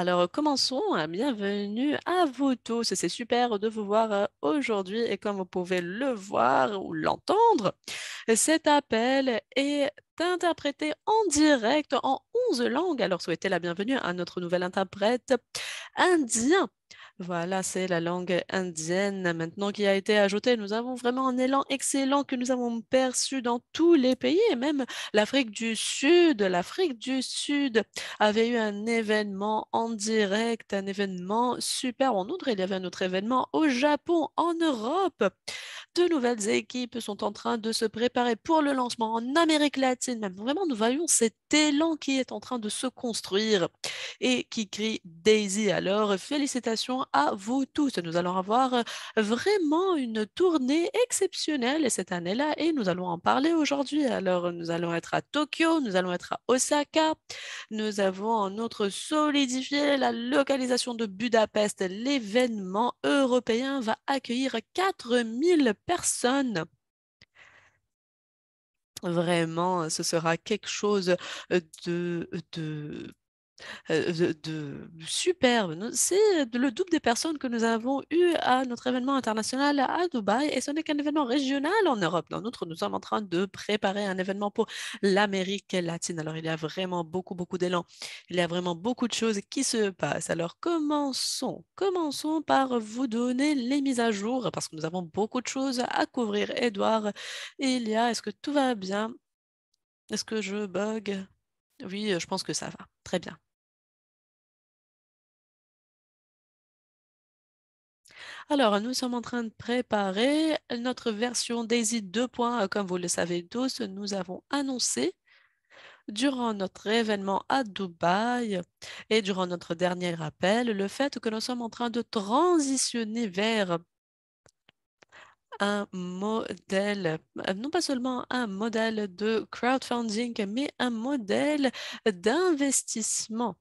Alors commençons. Hein. Bienvenue à vous tous. C'est super de vous voir euh, aujourd'hui et comme vous pouvez le voir ou l'entendre, cet appel est interprété en direct en 11 langues. Alors souhaitez la bienvenue à notre nouvel interprète indien voilà, c'est la langue indienne maintenant qui a été ajoutée. Nous avons vraiment un élan excellent que nous avons perçu dans tous les pays et même l'Afrique du Sud. L'Afrique du Sud avait eu un événement en direct, un événement super. En outre, il y avait un autre événement au Japon, en Europe. De nouvelles équipes sont en train de se préparer pour le lancement en Amérique latine. vraiment, nous voyons cet élan qui est en train de se construire et qui crie Daisy. Alors, félicitations à vous tous. Nous allons avoir euh, vraiment une tournée exceptionnelle cette année-là et nous allons en parler aujourd'hui. Alors, nous allons être à Tokyo, nous allons être à Osaka. Nous avons en outre solidifié la localisation de Budapest. L'événement européen va accueillir 4000 personnes personne. Vraiment, ce sera quelque chose de, de euh, de, superbe. C'est euh, le double des personnes que nous avons eues à notre événement international à Dubaï et ce n'est qu'un événement régional en Europe. Dans notre, nous sommes en train de préparer un événement pour l'Amérique latine. Alors, il y a vraiment beaucoup, beaucoup d'élan. Il y a vraiment beaucoup de choses qui se passent. Alors, commençons. Commençons par vous donner les mises à jour parce que nous avons beaucoup de choses à couvrir. Edouard, Elia, est-ce que tout va bien? Est-ce que je bug? Oui, euh, je pense que ça va. Très bien. Alors, nous sommes en train de préparer notre version Daisy 2.0. Euh, comme vous le savez tous, nous avons annoncé durant notre événement à Dubaï et durant notre dernier appel, le fait que nous sommes en train de transitionner vers un modèle, euh, non pas seulement un modèle de crowdfunding, mais un modèle d'investissement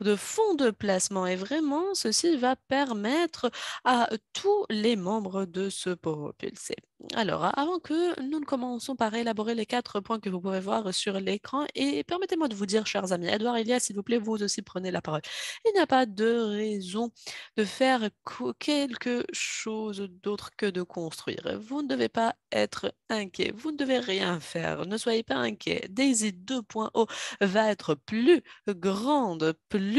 de fonds de placement. Et vraiment, ceci va permettre à tous les membres de se propulser. Alors, avant que nous ne commençons par élaborer les quatre points que vous pouvez voir sur l'écran, et permettez-moi de vous dire, chers amis, Edouard Elia, s'il vous plaît, vous aussi prenez la parole. Il n'y a pas de raison de faire quelque chose d'autre que de construire. Vous ne devez pas être inquiet, vous ne devez rien faire, ne soyez pas inquiet. Daisy 2.0 va être plus grande, plus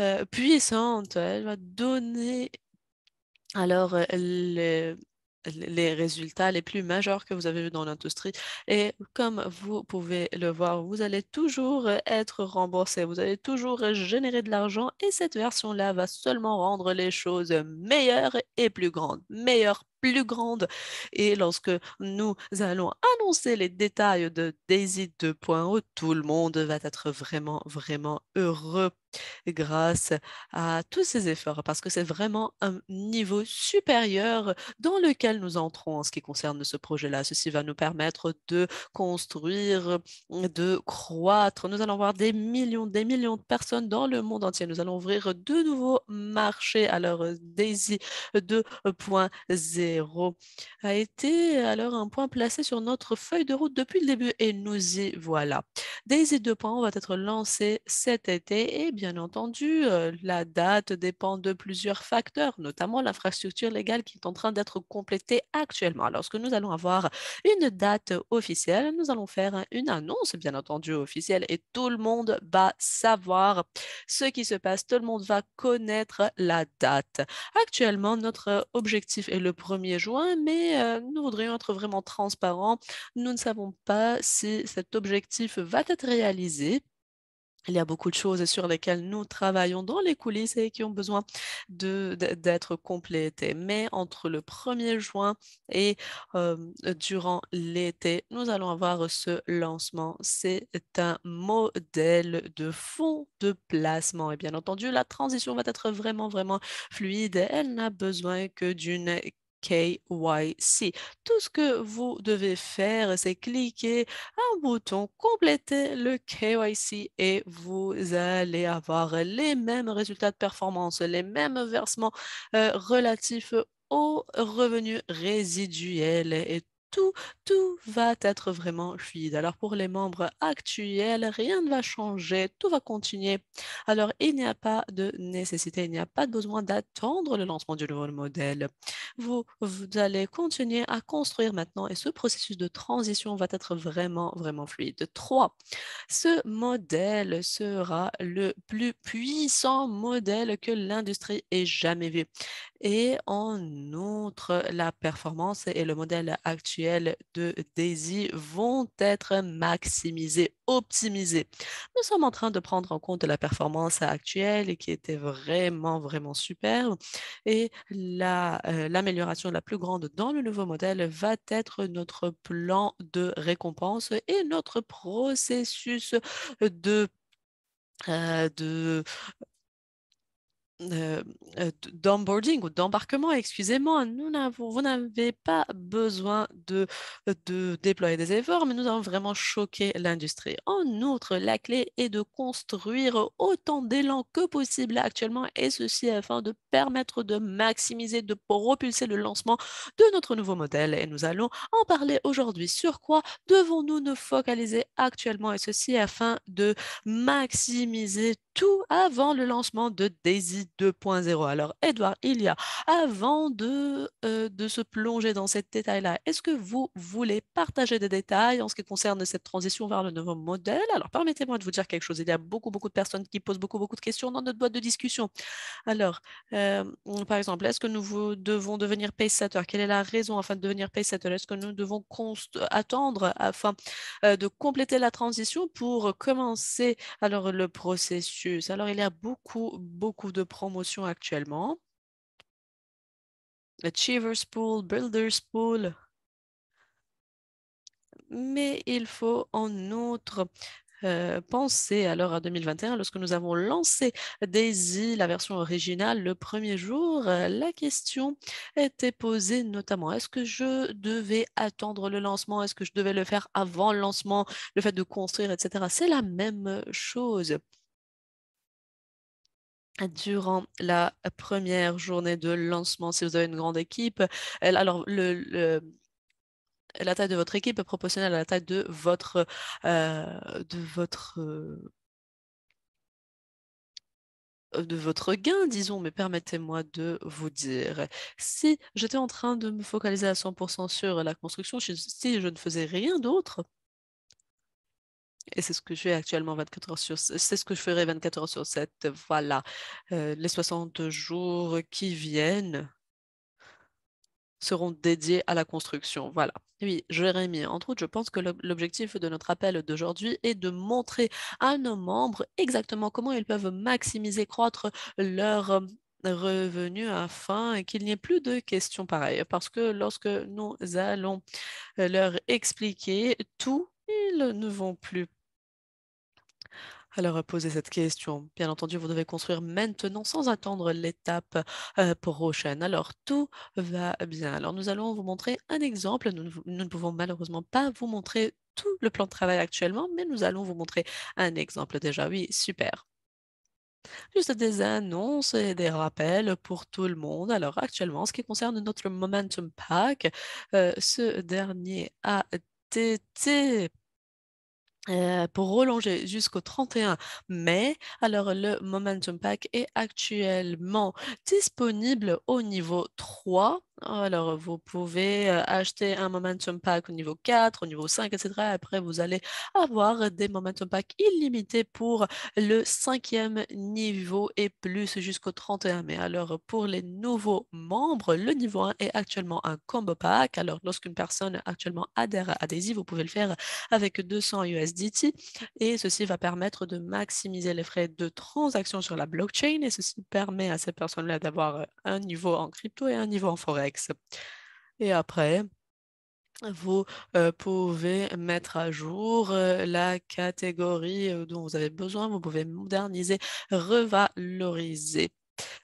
euh, puissante. Elle va donner alors euh, les résultats les plus majeurs que vous avez vus dans l'industrie. Et comme vous pouvez le voir, vous allez toujours être remboursé, vous allez toujours générer de l'argent et cette version-là va seulement rendre les choses meilleures et plus grandes, meilleures plus grandes, Et lorsque nous allons annoncer les détails de Daisy 2.0, tout le monde va être vraiment, vraiment heureux grâce à tous ces efforts, parce que c'est vraiment un niveau supérieur dans lequel nous entrons en ce qui concerne ce projet-là. Ceci va nous permettre de construire, de croître. Nous allons voir des millions, des millions de personnes dans le monde entier. Nous allons ouvrir de nouveaux marchés Alors, Daisy 2.0 a été alors un point placé sur notre feuille de route depuis le début et nous y voilà. Daisy 2.0 va être lancé cet été et bien bien entendu. Euh, la date dépend de plusieurs facteurs, notamment l'infrastructure légale qui est en train d'être complétée actuellement. Lorsque nous allons avoir une date officielle, nous allons faire une annonce, bien entendu, officielle et tout le monde va savoir ce qui se passe. Tout le monde va connaître la date. Actuellement, notre objectif est le 1er juin, mais euh, nous voudrions être vraiment transparents. Nous ne savons pas si cet objectif va être réalisé il y a beaucoup de choses sur lesquelles nous travaillons dans les coulisses et qui ont besoin d'être complétées. Mais entre le 1er juin et durant l'été, nous allons avoir ce lancement. C'est un modèle de fonds de placement. Et bien entendu, la transition va être vraiment, vraiment fluide. Elle n'a besoin que d'une KYC. Tout ce que vous devez faire, c'est cliquer un bouton, compléter le KYC et vous allez avoir les mêmes résultats de performance, les mêmes versements euh, relatifs aux revenus résiduels et tout, tout va être vraiment fluide. Alors pour les membres actuels, rien ne va changer, tout va continuer. Alors il n'y a pas de nécessité, il n'y a pas de besoin d'attendre le lancement du nouveau modèle. Vous, vous allez continuer à construire maintenant et ce processus de transition va être vraiment, vraiment fluide. 3. Ce modèle sera le plus puissant modèle que l'industrie ait jamais vu. Et en outre, la performance et le modèle actuel de Daisy vont être maximisées, optimisées. Nous sommes en train de prendre en compte la performance actuelle qui était vraiment, vraiment superbe et l'amélioration la, euh, l'amélioration la plus grande dans le nouveau modèle va être notre plan de récompense et notre processus de, euh, de euh, euh, d'onboarding ou d'embarquement, excusez-moi, nous n'avons, vous n'avez pas besoin de, euh, de déployer des efforts, mais nous avons vraiment choqué l'industrie. En outre, la clé est de construire autant d'élan que possible actuellement, et ceci afin de permettre de maximiser, de propulser le lancement de notre nouveau modèle. Et nous allons en parler aujourd'hui. Sur quoi devons-nous nous focaliser actuellement, et ceci afin de maximiser tout avant le lancement de Daisy 2.0. Alors, Edouard, il y a, avant de, euh, de se plonger dans ces détails-là, est-ce que vous voulez partager des détails en ce qui concerne cette transition vers le nouveau modèle Alors, permettez-moi de vous dire quelque chose. Il y a beaucoup, beaucoup de personnes qui posent beaucoup, beaucoup de questions dans notre boîte de discussion. Alors, euh, par exemple, est-ce que nous devons devenir paysateur Quelle est la raison afin de devenir paysateur Est-ce que nous devons attendre afin euh, de compléter la transition pour commencer alors le processus Alors, il y a beaucoup, beaucoup de promotion actuellement. Achievers Pool, Builders Pool. Mais il faut en outre euh, penser alors à 2021, lorsque nous avons lancé Daisy, la version originale, le premier jour, euh, la question était posée notamment, est-ce que je devais attendre le lancement Est-ce que je devais le faire avant le lancement Le fait de construire, etc. C'est la même chose durant la première journée de lancement si vous avez une grande équipe. Euh, alors, la taille de votre équipe est proportionnelle à la taille de votre, euh, de votre euh, de votre gain, disons, mais permettez-moi de vous dire, si j'étais en train de me focaliser à 100% sur la construction, si je ne faisais rien d'autre, et c'est ce que je fais actuellement 24 heures sur C'est ce que je ferai 24 heures sur 7. Voilà. Euh, les 60 jours qui viennent seront dédiés à la construction. Voilà. Oui, Jérémy, entre autres, je pense que l'objectif de notre appel d'aujourd'hui est de montrer à nos membres exactement comment ils peuvent maximiser, croître leur euh, revenus afin qu'il n'y ait plus de questions pareilles. Parce que lorsque nous allons euh, leur expliquer tout ils ne vont plus. Alors, posez cette question. Bien entendu, vous devez construire maintenant sans attendre l'étape euh, prochaine. Alors, tout va bien. Alors, nous allons vous montrer un exemple. Nous, ne pouvons malheureusement pas vous montrer tout le plan de travail actuellement, mais nous allons vous montrer un exemple déjà. Oui, super. Juste des annonces et des rappels pour tout le monde. Alors actuellement, ce qui concerne notre Momentum Pack, euh, ce dernier a c'était euh, pour prolonger jusqu'au 31 mai. Alors, le Momentum Pack est actuellement disponible au niveau 3 alors, euh, vous pouvez euh, acheter un Momentum Pack au niveau 4, au niveau 5, etc. Après, vous allez avoir des Momentum Packs illimités pour le cinquième niveau et plus jusqu'au 31 mai. Alors, pour les nouveaux membres, le niveau 1 est actuellement un Combo Pack. Alors, lorsqu'une personne actuellement adhère à Daisy, vous pouvez le faire avec 200 USDT et ceci va permettre de maximiser les frais de transaction sur la blockchain et ceci permet à ces personnes-là d'avoir un niveau en crypto et un niveau en forêt. Et après, vous euh, pouvez mettre à jour euh, la catégorie euh, dont vous avez besoin, vous pouvez moderniser, revaloriser.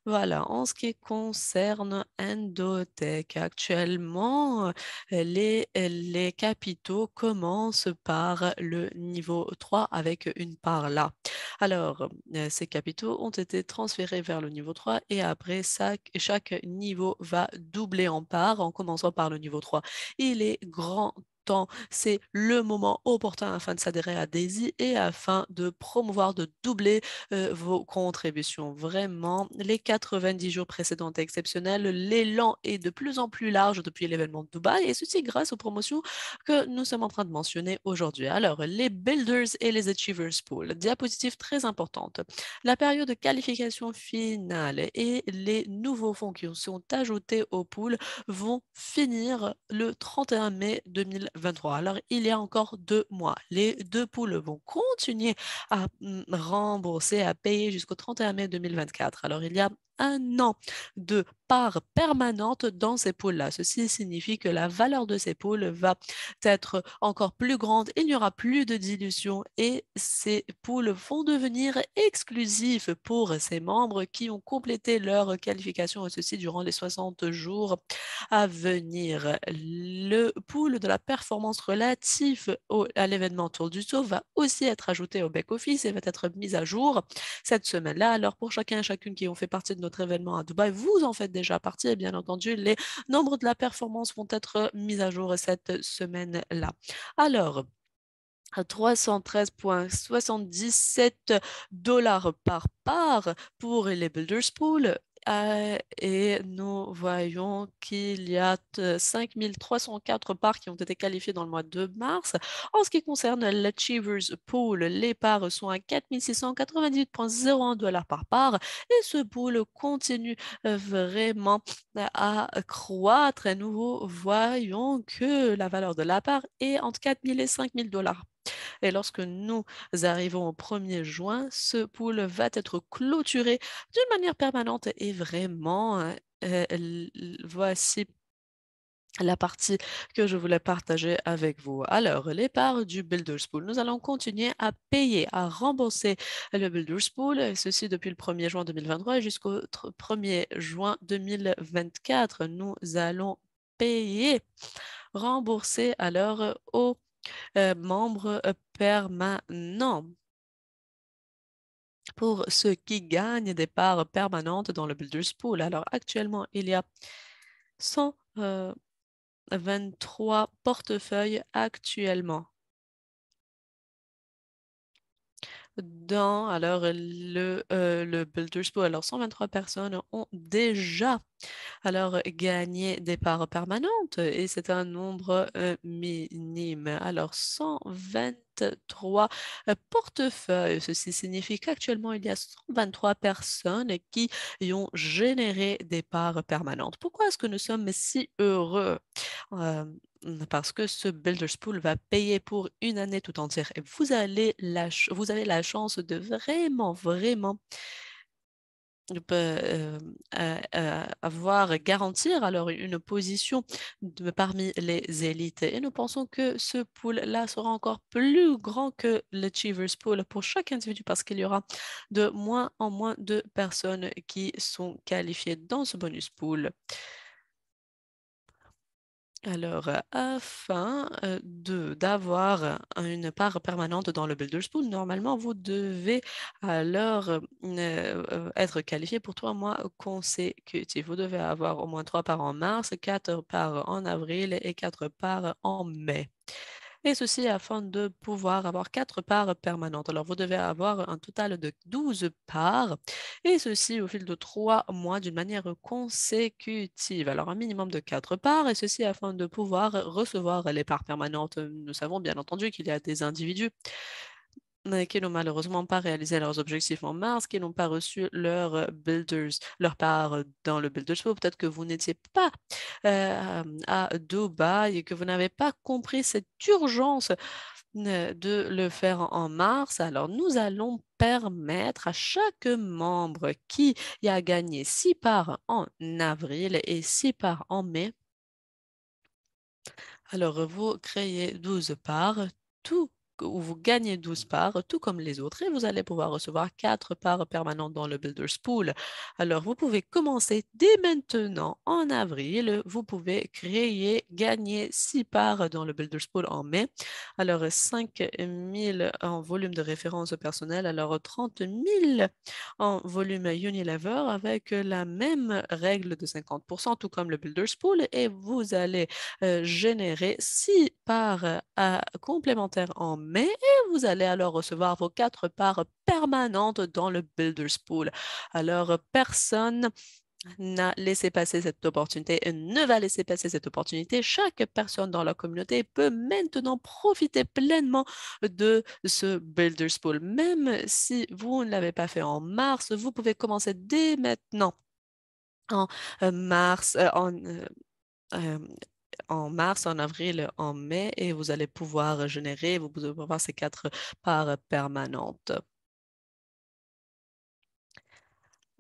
Voilà, en ce qui concerne Endotech, actuellement, euh, les, euh, les capitaux commencent par le niveau 3 avec une part là. Alors, euh, ces capitaux ont été transférés vers le niveau 3 et après, ça, chaque niveau va doubler en part en commençant par le niveau 3. Il est grand temps, c'est le moment opportun afin de s'adhérer à Daisy et afin de promouvoir, de doubler vos contributions. Vraiment, les 90 jours précédents exceptionnels, l'élan est de plus en plus large depuis l'événement de Dubaï et ceci grâce aux promotions que nous sommes en train de mentionner aujourd'hui. Alors, les Builders et les Achievers Pool, diapositive très importante, la période de qualification finale et les nouveaux fonds qui sont ajoutés au pool vont finir le 31 mai 2021. Alors, il y a encore deux mois. Les deux poules vont continuer à mm, rembourser, à payer jusqu'au 31 mai 2024. Alors, il y a un an de part permanente dans ces poules là Ceci signifie que la valeur de ces poules va être encore plus grande, il n'y aura plus de dilution et ces poules vont devenir exclusifs pour ces membres qui ont complété leur qualification et ceci durant les 60 jours à venir. Le pool de la performance relative à l'événement Tour du Sceau va aussi être ajouté au back-office et va être mis à jour cette semaine-là. Alors pour chacun et chacune qui ont fait partie de notre événement à Dubaï, vous en faites déjà partie et bien entendu, les nombres de la performance vont être euh, mis à jour euh, cette semaine-là. Alors, 313,77 euh, dollars par part pour les Builders Pool, euh, et nous voyons qu'il y a 5304 parts qui ont été qualifiées dans le mois de mars. En ce qui concerne l'Achievers Pool, les parts sont à 4698,01 dollars par part et ce pool continue euh, vraiment euh, à croître. Et nous voyons que la valeur de la part est entre 4000 et 5000 dollars et lorsque nous arrivons au 1er juin, ce pool va être clôturé d'une manière permanente et vraiment, hein, euh, voici la partie que je voulais partager avec vous. Alors, les parts du Builders Pool. Nous allons continuer à payer, à rembourser le Builders Pool, ceci depuis le 1er juin 2023 jusqu'au 1er juin 2024. Nous allons payer, rembourser alors euh, au membres euh, membre euh, permanent. Pour ceux qui gagnent des parts permanentes dans le Builders Pool, alors actuellement, il y a 123 euh, portefeuilles actuellement. dans alors le, euh, le Builders Pool. Alors 123 personnes ont déjà alors gagné des parts permanentes et c'est un nombre euh, minime. Alors 123 euh, portefeuilles. Ceci signifie qu'actuellement il y a 123 personnes qui y ont généré des parts permanentes. Pourquoi est-ce que nous sommes si heureux? Mmh, parce que ce Builder's Pool va payer pour une année tout entière. Et vous, allez vous avez la chance de vraiment, vraiment euh, avoir garantir alors une position parmi les élites. Et nous pensons que ce pool-là sera encore plus grand que l'Achievers Pool pour chaque individu parce qu'il y aura de moins en moins de personnes qui sont qualifiées dans ce bonus pool. Alors, euh, afin euh, de d'avoir une part permanente dans le Builder's Pool, normalement, vous devez alors euh, être qualifié pour trois mois consécutifs. Vous devez avoir au moins trois parts en mars, quatre parts en avril et quatre parts en mai et ceci afin de pouvoir avoir quatre parts permanentes. Alors, vous devez avoir un total de 12 parts, et ceci au fil de trois mois d'une manière consécutive. Alors, un minimum de quatre parts, et ceci afin de pouvoir recevoir les parts permanentes. Nous savons bien entendu qu'il y a des individus qui n'ont malheureusement pas réalisé leurs objectifs en mars, qui n'ont pas reçu leur euh, builders, leur part euh, dans le builders Peut-être que vous n'étiez pas euh, à Dubaï et que vous n'avez pas compris cette urgence de le faire en mars. Alors, nous allons permettre à chaque membre qui a gagné six parts en avril et six parts en mai. Alors, vous créez 12 parts. Tout où vous gagnez 12 parts, tout comme les autres, et vous allez pouvoir recevoir 4 parts permanentes dans le Builders Pool. Alors, vous pouvez commencer dès maintenant, en avril. Vous pouvez créer, gagner 6 parts dans le Builders Pool en mai. Alors, 5 000 en volume de référence personnelle, alors 30 000 en volume Unilever avec la même règle de 50 tout comme le Builders Pool, et vous allez euh, générer 6 parts euh, complémentaires en mai mais vous allez alors recevoir vos quatre parts permanentes dans le Builders Pool. Alors, personne n'a laissé passer cette opportunité ne va laisser passer cette opportunité. Chaque personne dans la communauté peut maintenant profiter pleinement de ce Builders Pool. Même si vous ne l'avez pas fait en mars, vous pouvez commencer dès maintenant en euh, mars, euh, en, euh, en mars, en avril, en mai, et vous allez pouvoir générer, vous pouvez avoir ces quatre parts permanentes.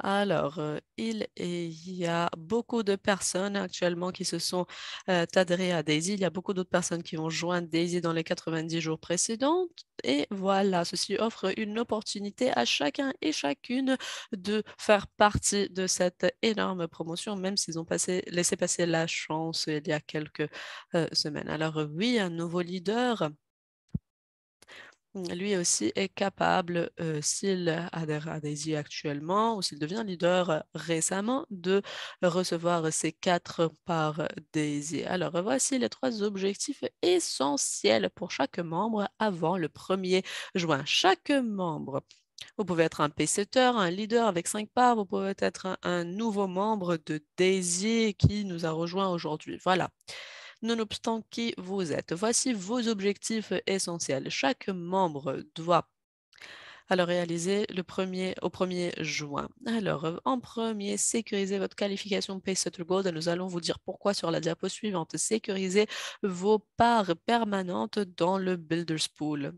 Alors, euh, il y a beaucoup de personnes actuellement qui se sont euh, à Daisy. Il y a beaucoup d'autres personnes qui ont joint Daisy dans les 90 jours précédents. Et voilà, ceci offre une opportunité à chacun et chacune de faire partie de cette énorme promotion, même s'ils ont passé, laissé passer la chance il y a quelques euh, semaines. Alors oui, un nouveau leader lui aussi est capable, euh, s'il adhère à Daisy actuellement ou s'il devient leader euh, récemment, de recevoir ces quatre parts Daisy. Alors voici les trois objectifs essentiels pour chaque membre avant le 1er juin. Chaque membre vous pouvez être un paysetter, un leader avec cinq parts. Vous pouvez être un, nouveau membre de Daisy qui nous a rejoint aujourd'hui. Voilà nonobstant qui vous êtes. Voici vos objectifs essentiels. Chaque membre doit alors réaliser le premier, au 1er juin. Alors, en premier, sécurisez votre qualification Paysettle Gold. Nous allons vous dire pourquoi sur la diapo suivante. Sécurisez vos parts permanentes dans le Builders Pool.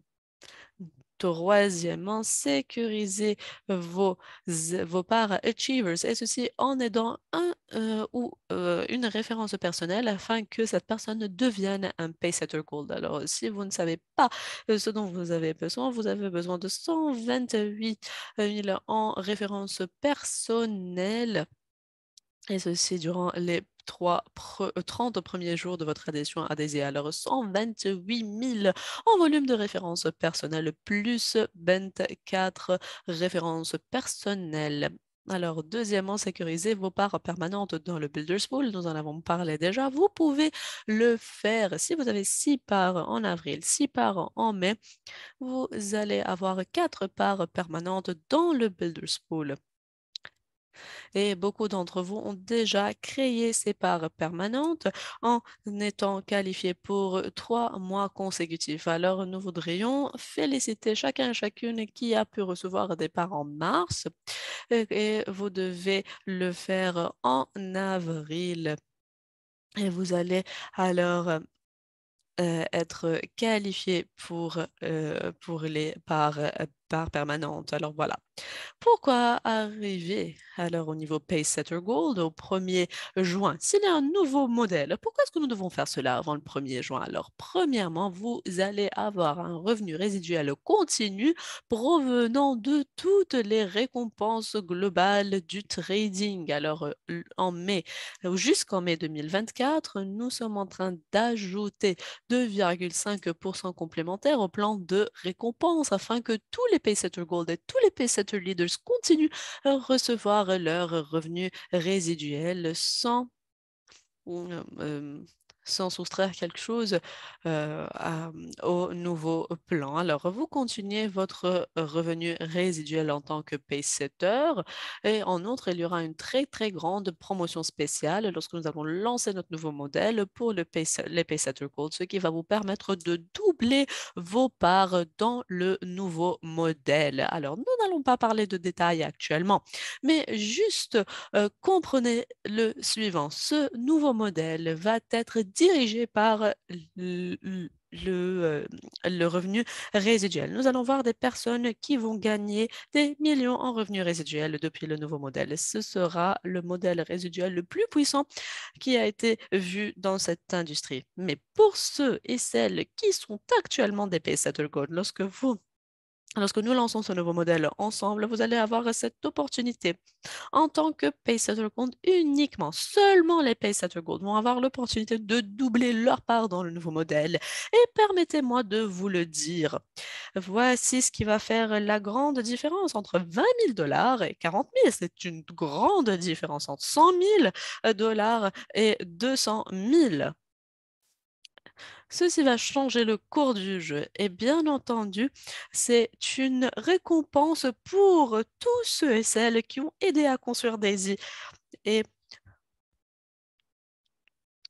Troisièmement, sécurisez vos, vos parts achievers et ceci en aidant un euh, ou euh, une référence personnelle afin que cette personne devienne un paysetter gold. Alors, si vous ne savez pas euh, ce dont vous avez besoin, vous avez besoin de 128 000 en référence personnelle et ceci durant les 3 30 euh, premiers jours de votre adhésion à Daisy alors 128 000 en volume de références personnelles plus 24 références personnelles. Alors, deuxièmement, sécurisez vos parts permanentes dans le Builders Pool. Nous en avons parlé déjà. Vous pouvez le faire. Si vous avez 6 parts en avril, 6 parts en mai, vous allez avoir 4 parts permanentes dans le Builders Pool. Et beaucoup d'entre vous ont déjà créé ces parts permanentes en étant qualifiés pour trois mois consécutifs. Alors, nous voudrions féliciter chacun et chacune qui a pu recevoir des parts en mars et vous devez le faire en avril. Et vous allez alors euh, être qualifié pour, euh, pour les parts euh, permanente. Alors voilà. Pourquoi arriver alors au niveau Paysetter Gold au 1er juin S'il y a un nouveau modèle, pourquoi est-ce que nous devons faire cela avant le 1er juin Alors premièrement, vous allez avoir un revenu résiduel continu provenant de toutes les récompenses globales du trading. Alors en mai, jusqu'en mai 2024, nous sommes en train d'ajouter 2,5% complémentaires au plan de récompense afin que tous les Paysetter Gold et tous les Paysetter Leaders continuent à recevoir leurs revenus résiduels sans euh, sans soustraire quelque chose mmh, au nouveau plan. Alors, vous continuez votre revenu résiduel en tant que paysetter et en outre, il y aura une très, très grande promotion spéciale lorsque nous allons lancer notre nouveau modèle pour le pay, les paysetter codes, ce qui va vous permettre de doubler vos parts dans le nouveau modèle. Alors, nous n'allons pas parler de détails actuellement, mais juste comprenez le suivant. Ce nouveau modèle va être dirigé par euh, euh, le, revenu résiduel. Nous allons voir des personnes qui vont gagner des millions en revenus résiduels depuis le nouveau modèle. Ce sera le modèle résiduel le plus puissant qui a été vu dans cette industrie. Mais pour ceux et celles qui sont actuellement des gold, lorsque vous Lorsque nous lançons ce nouveau modèle ensemble, vous allez avoir cette opportunité. En tant que Paysetter Gold, uniquement, seulement les Paysetter Gold vont avoir l'opportunité de doubler leur part dans le nouveau modèle. Et permettez-moi de vous le dire, voici ce qui va faire la grande différence entre 20 000 dollars et 40 000. C'est une grande différence entre 100 000 dollars et 200 000. Ceci va changer le cours du jeu. Et bien entendu, c'est une récompense pour tous ceux et celles qui ont aidé à construire Daisy. Et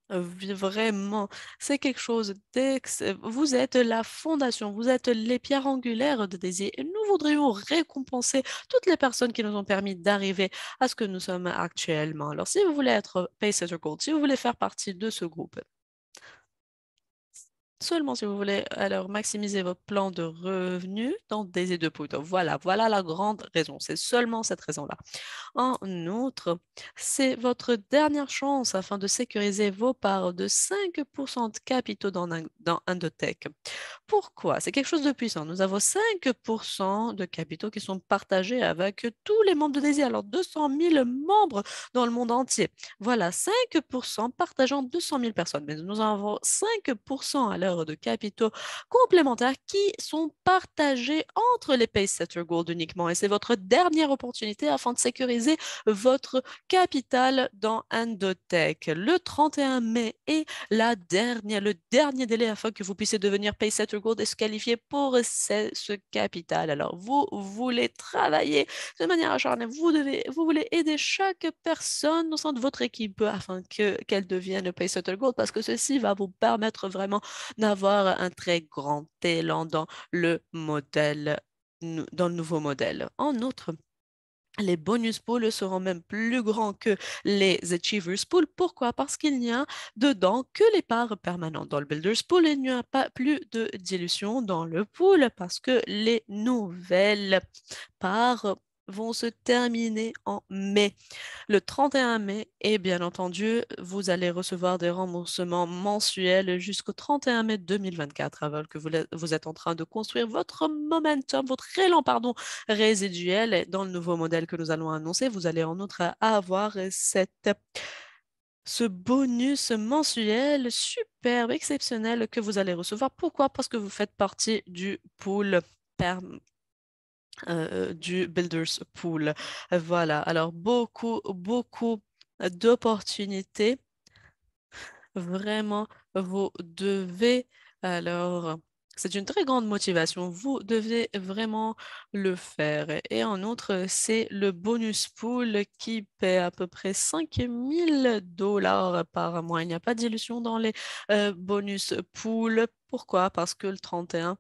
vraiment, c'est quelque chose d'ex. Vous êtes la fondation, vous êtes les pierres angulaires de Daisy. Et nous voudrions récompenser toutes les personnes qui nous ont permis d'arriver à ce que nous sommes actuellement. Alors, si vous voulez être Paysetter Gold, si vous voulez faire partie de ce groupe, seulement si vous voulez alors maximiser vos plans de revenus dans des de poudre. Voilà, voilà la grande raison. C'est seulement cette raison-là. En outre, c'est votre dernière chance afin de sécuriser vos parts de 5% de capitaux dans, dans Indotech. Pourquoi C'est quelque chose de puissant. Nous avons 5% de capitaux qui sont partagés avec tous les membres de désir e Alors 200 000 membres dans le monde entier. Voilà, 5% partageant 200 000 personnes. Mais nous avons 5% à l'heure de capitaux complémentaires qui sont partagés entre les Paysetter gold uniquement. Et c'est votre dernière opportunité afin de sécuriser votre capital dans Endotech. Le 31 mai est la dernière, le dernier délai afin que vous puissiez devenir Paysetter gold et se qualifier pour ce, capital. Alors, vous voulez travailler de manière acharnée, vous, devez, vous voulez aider chaque personne au sein de votre équipe afin que, qu'elle devienne Paysetter gold parce que ceci va vous permettre vraiment d'avoir un très grand élan dans le modèle, dans le nouveau modèle. En outre, les bonus pools seront même plus grands que les achievers pools. Pourquoi? Parce qu'il n'y a dedans que les parts permanentes. Dans le builders pool, il n'y a pas plus de dilution dans le pool parce que les nouvelles parts vont se terminer en mai. Le 31 mai, et bien entendu, vous allez recevoir des remboursements mensuels jusqu'au 31 mai 2024, avant que vous, êtes en train de construire votre momentum, votre élan pardon, résiduel. dans le nouveau modèle que nous allons annoncer, vous allez en outre avoir cette ce bonus mensuel superbe, exceptionnel que vous allez recevoir. Pourquoi Parce que vous faites partie du pool euh, du Builders Pool. Voilà, alors beaucoup, beaucoup d'opportunités. Vraiment, vous devez, alors, c'est une très grande motivation, vous devez vraiment le faire. Et en outre, c'est le bonus pool qui paie à peu près 5000 dollars par mois. Il n'y a pas d'illusion dans les euh, bonus pools. Pourquoi Parce que le 31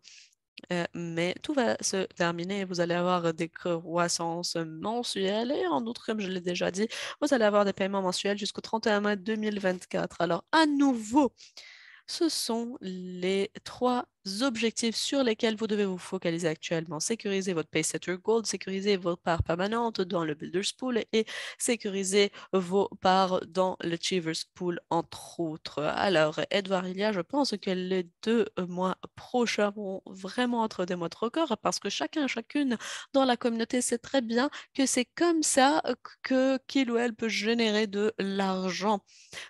euh, mais tout va se terminer. Vous allez avoir des croissances mensuelles et en outre, comme je l'ai déjà dit, vous allez avoir des paiements mensuels jusqu'au 31 mai 2024. Alors, à nouveau, ce sont les trois objectifs sur lesquels vous devez vous focaliser actuellement. Sécuriser votre Paysetter Gold, sécuriser vos parts permanentes dans le Builders Pool et sécuriser vos parts dans le Achievers Pool, entre autres. Alors, Edouard a, je pense que les deux mois prochains vont vraiment être des mois de record parce que chacun, chacune dans la communauté sait très bien que c'est comme ça que qu'il ou elle peut générer de l'argent.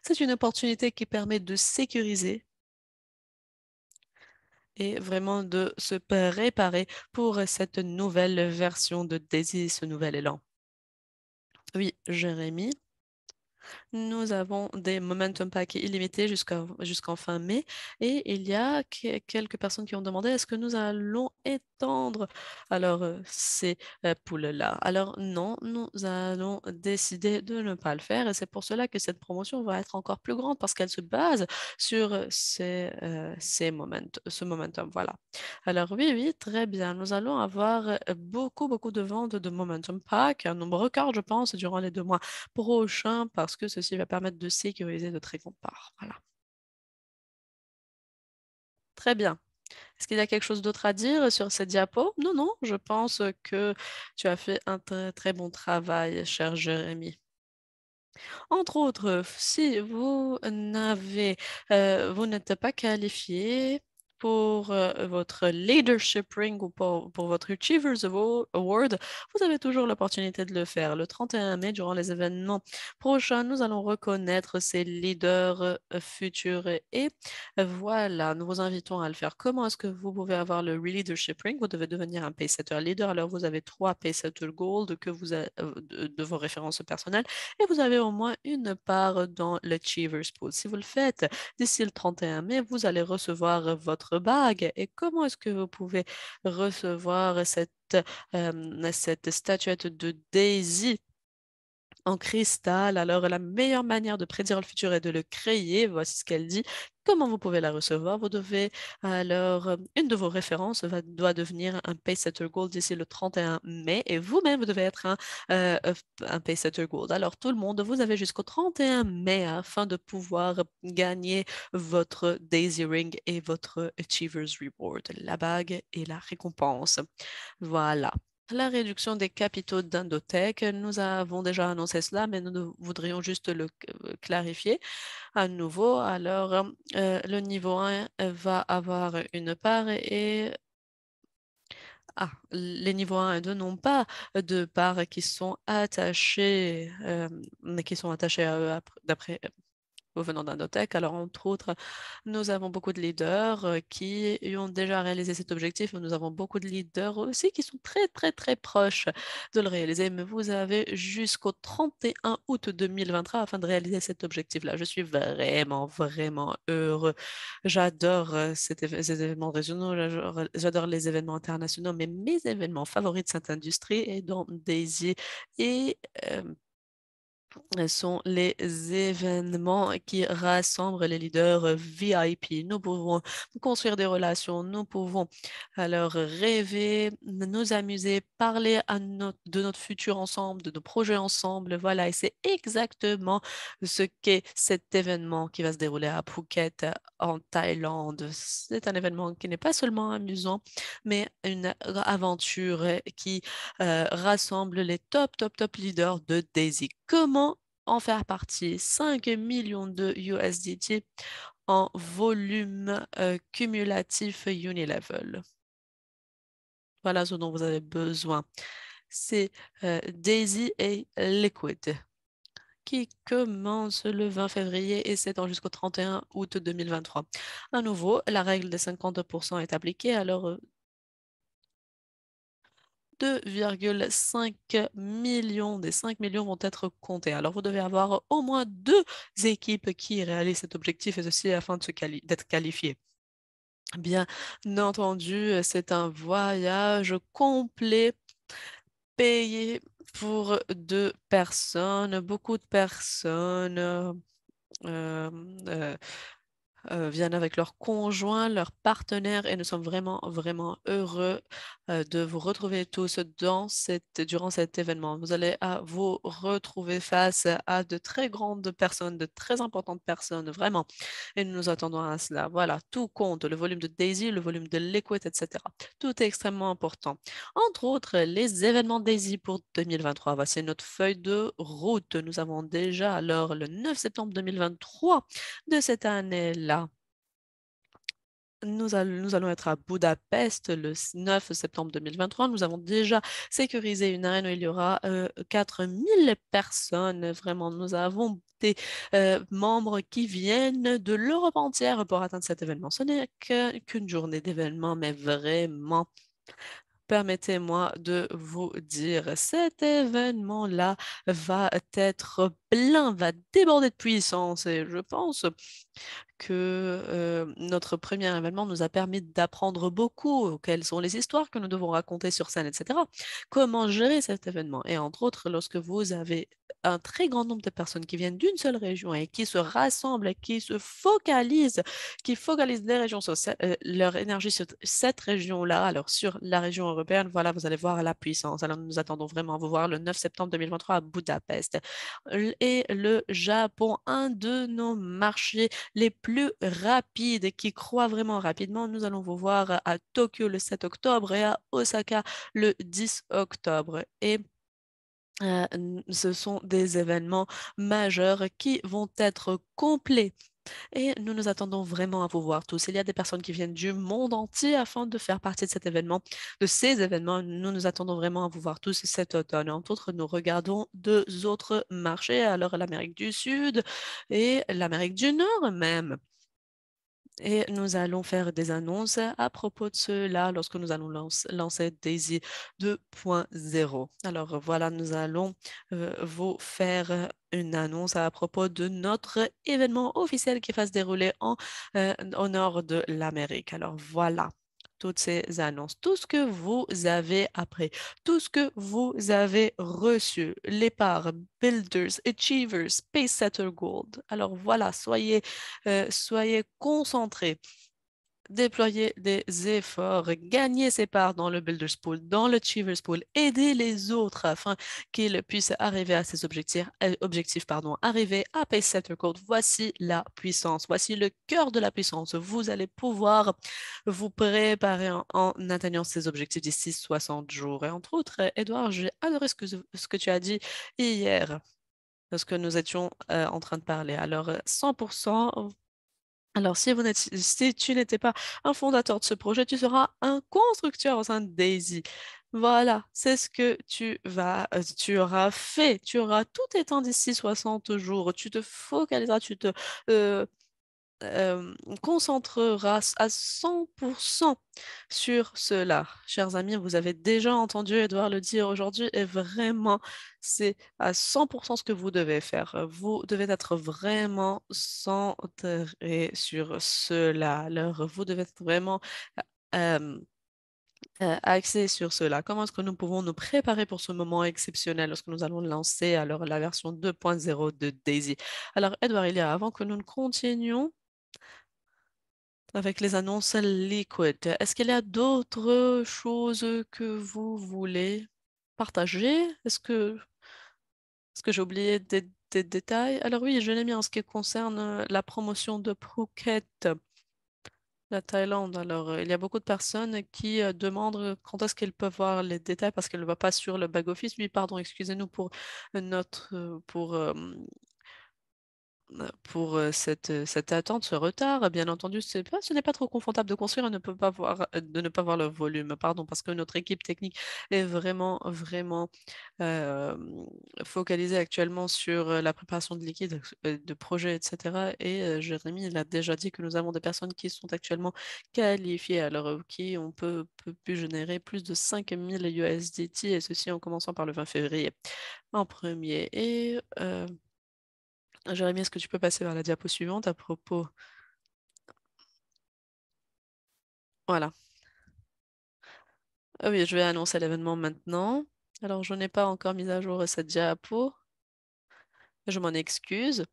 C'est une opportunité qui permet de sécuriser et vraiment de se préparer pour cette nouvelle version de Daisy, ce nouvel élan. Oui, Jérémy nous avons des momentum packs illimités jusqu'en fin mai. Et il y a quelques personnes qui ont demandé est-ce que nous allons étendre alors euh, ces euh, poules-là Alors non, nous allons décider de ne pas le faire. Et c'est pour cela que cette promotion va être encore plus grande parce qu'elle se base sur euh, ces, ces ce momentum. Voilà. Alors oui, oui, très bien. Nous allons avoir beaucoup, beaucoup de ventes de momentum pack, un nombre record, je pense, durant les deux mois prochains parce que c'est va permettre de sécuriser notre très Voilà. Très bien. Est-ce qu'il y a quelque chose d'autre à dire sur cette diapo Non, non, je pense que tu as fait un très, très bon travail, cher Jérémy. Entre autres, si vous n'avez, euh, vous n'êtes pas qualifié, pour euh, votre Leadership Ring ou pour, votre Achievers Award, vous avez toujours l'opportunité de le faire. Le 31 mai, durant les événements prochains, nous allons reconnaître ces leaders euh, futurs. Et voilà, nous vous invitons à le faire. Comment est-ce que vous pouvez avoir le Leadership Ring Vous devez devenir un Paysetter Leader. Alors, vous avez trois Paysetter Gold que vous euh, de, de vos références personnelles et vous avez au moins une part dans l'Achievers Pool. Si vous le faites d'ici le 31 mai, vous allez recevoir votre et comment est-ce que vous pouvez recevoir cette, euh, cette statuette de Daisy en cristal. Alors, la meilleure manière de prédire le futur est de le créer. Voici ce qu'elle dit. Comment vous pouvez la recevoir Vous devez alors euh, une de vos références va, doit devenir un paysetter gold d'ici le 31 mai et vous-même vous devez être un, euh, euh, un gold. Alors tout le monde, vous avez jusqu'au 31 mai afin de pouvoir gagner votre Daisy Ring et votre Achievers Reward, la bague et la récompense. Voilà. La réduction des capitaux d'Indotech, nous avons déjà annoncé cela, mais nous voudrions juste le euh, clarifier à nouveau. Alors, euh, le niveau 1 va avoir une part et ah, les niveaux 1 et 2 n'ont pas de parts qui sont attachées, euh, qui sont attachées à eux d'après venant d'Indotech. Alors, entre autres, nous avons beaucoup de leaders euh, qui ont déjà réalisé cet objectif, mais nous avons beaucoup de leaders aussi qui sont très, très, très proches de le réaliser. Mais vous avez jusqu'au 31 août 2023 afin de réaliser cet objectif-là. Je suis vraiment, vraiment heureux. J'adore euh, ces événements régionaux, j'adore les événements internationaux, mais mes événements favoris de cette industrie est dans Daisy et euh, sont les événements qui rassemblent les leaders euh, VIP. Nous pouvons construire des relations, nous pouvons alors rêver, nous amuser, parler de notre futur ensemble, de nos projets ensemble. Voilà, et c'est exactement ce qu'est cet événement qui va se dérouler à Phuket en Thaïlande. C'est un événement qui n'est pas seulement amusant, mais une aventure qui euh, rassemble les top, top, top leaders de Daisy Comment en faire partie 5 millions de USDT en volume euh, cumulatif Unilevel. Voilà ce dont vous avez besoin. C'est euh, Daisy et Liquid qui commence le 20 février et s'étend jusqu'au 31 août 2023. À nouveau, la règle des 50% est appliquée, alors euh, 2,5 millions. Des 5 millions vont être comptés. Alors, vous devez avoir au moins deux équipes qui réalisent cet objectif et ceci afin d'être qualifié. qualifiées. Bien entendu, c'est un voyage complet payé pour deux personnes, beaucoup de personnes. Euh, euh, euh, viennent avec leurs conjoints, leurs partenaires, et nous sommes vraiment, vraiment heureux euh, de vous retrouver tous dans cette, durant cet événement. Vous allez vous retrouver face à de très grandes personnes, de très importantes personnes, vraiment. Et nous nous attendons à cela. Voilà, tout compte, le volume de Daisy, le volume de l'écoute, etc. Tout est extrêmement important. Entre autres, les événements Daisy pour 2023. Voici notre feuille de route. Nous avons déjà alors le 9 septembre 2023 de cette année-là nous, allons être à Budapest le 9 septembre 2023. Nous avons déjà sécurisé une arène où il y aura 4000 euh, personnes. Vraiment, nous avons des euh, membres qui viennent de l'Europe entière pour atteindre cet événement. Ce n'est qu'une journée d'événement, mais vraiment permettez-moi de vous dire, cet événement-là va être L'un va déborder de puissance. Et je pense que euh, notre premier événement nous a permis d'apprendre beaucoup, euh, quelles sont les histoires que nous devons raconter sur scène, etc. Comment gérer cet événement. Et entre autres, lorsque vous avez un très grand nombre de personnes qui viennent d'une seule région et qui se rassemblent, et qui se focalisent, qui focalisent des régions euh, leur énergie sur cette région-là, alors sur la région européenne, voilà, vous allez voir la puissance. Alors nous attendons vraiment à vous voir le 9 septembre 2023 à Budapest. Et le Japon, un de nos marchés les plus rapides, qui croit vraiment rapidement. Nous allons vous voir à Tokyo le 7 octobre et à Osaka le 10 octobre. Et euh, ce sont des événements majeurs qui vont être complets et nous nous attendons vraiment à vous voir tous. Il y a des personnes qui viennent du monde entier afin de faire partie de cet événement, de ces événements. Nous nous attendons vraiment à vous voir tous cet automne. Entre autres, nous regardons deux autres marchés, alors l'Amérique du Sud et l'Amérique du Nord même et nous allons faire des annonces à propos de cela lorsque nous allons lancer Daisy 2.0. Alors voilà, nous allons euh, vous faire une annonce à propos de notre événement officiel qui va se dérouler en euh, au nord de l'Amérique. Alors voilà toutes ces annonces, tout ce que vous avez appris, tout ce que vous avez reçu, les parts, builders, achievers, space setter gold. Alors voilà, soyez euh, concentrés déployer des efforts, gagner ses parts dans le Builders Pool, dans le Achievers Pool, aider les autres afin qu'ils puissent arriver à ses objectifs, euh, objectifs pardon, arriver à Pace cette Code. Voici la puissance, voici le cœur de la puissance. Vous allez pouvoir vous préparer en, atteignant ces objectifs d'ici 60 jours. Et entre autres, Edouard, j'ai adoré ce que, tu as dit hier lorsque nous étions euh, en train de parler. Alors, 100% alors, si, vous tu n'étais pas un fondateur de ce projet, tu seras un constructeur au sein de Daisy. Voilà, c'est ce que tu vas, euh, tu auras fait. Tu auras tout étendu d'ici 60 jours. Tu te focaliseras, tu te euh, concentrera à 100% sur cela. Chers amis, vous avez déjà entendu Edouard le dire aujourd'hui et vraiment, c'est à 100% ce que vous devez faire. Vous devez être vraiment centré sur cela. Alors, vous devez être vraiment... Euh, euh, axé sur cela. Comment est-ce que nous pouvons nous préparer pour ce moment exceptionnel lorsque nous allons lancer alors la version 2.0 de Daisy Alors, Edouard, il y a, avant que nous ne continuions, avec les annonces liquid. Est-ce qu'il y a d'autres choses que vous voulez partager Est-ce que, est que j'ai oublié des, détails Alors oui, je l'ai mis en ce qui concerne euh, la promotion de Phuket, la Thaïlande. Alors, euh, il y a beaucoup de personnes qui euh, demandent quand est-ce qu'elles peuvent voir les détails parce qu'elles ne voient pas sur le back-office. Oui, pardon, excusez-nous pour notre... pour pour cette, attente, ce retard. Bien entendu, ce n'est pas trop confortable de construire et de ne pas voir le volume, pardon, parce que notre équipe technique est vraiment, vraiment focalisée actuellement sur la préparation de liquide, de projets, etc. Et Jérémy l'a déjà dit que nous avons des personnes qui sont actuellement qualifiées, alors qui on peut, plus générer plus de 5000 USDT, et ceci en commençant par le 20 février en premier. Et Jérémy, est-ce que tu peux passer vers la diapo suivante à propos Voilà. Ah oui, je vais annoncer l'événement maintenant. Alors, je n'ai pas encore mis à jour cette diapo. Je m'en excuse.